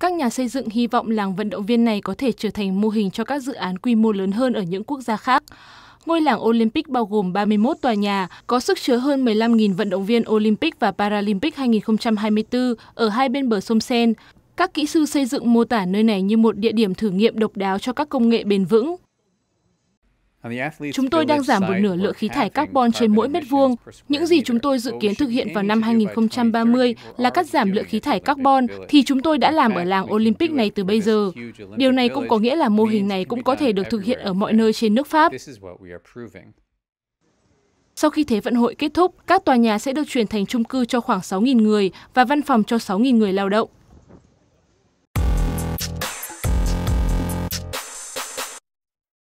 Các nhà xây dựng hy vọng làng vận động viên này có thể trở thành mô hình cho các dự án quy mô lớn hơn ở những quốc gia khác. Ngôi làng Olympic bao gồm 31 tòa nhà, có sức chứa hơn 15.000 vận động viên Olympic và Paralympic 2024 ở hai bên bờ sông Sen. Các kỹ sư xây dựng mô tả nơi này như một địa điểm thử nghiệm độc đáo cho các công nghệ bền vững. Chúng tôi đang giảm một nửa lượng khí thải carbon trên mỗi mét vuông. Những gì chúng tôi dự kiến thực hiện vào năm 2030 là cắt giảm lượng khí thải carbon thì chúng tôi đã làm ở làng Olympic này từ bây giờ. Điều này cũng có nghĩa là mô hình này cũng có thể được thực hiện ở mọi nơi trên nước Pháp. Sau khi Thế vận hội kết thúc, các tòa nhà sẽ được chuyển thành chung cư cho khoảng 6.000 người và văn phòng cho 6.000 người lao động.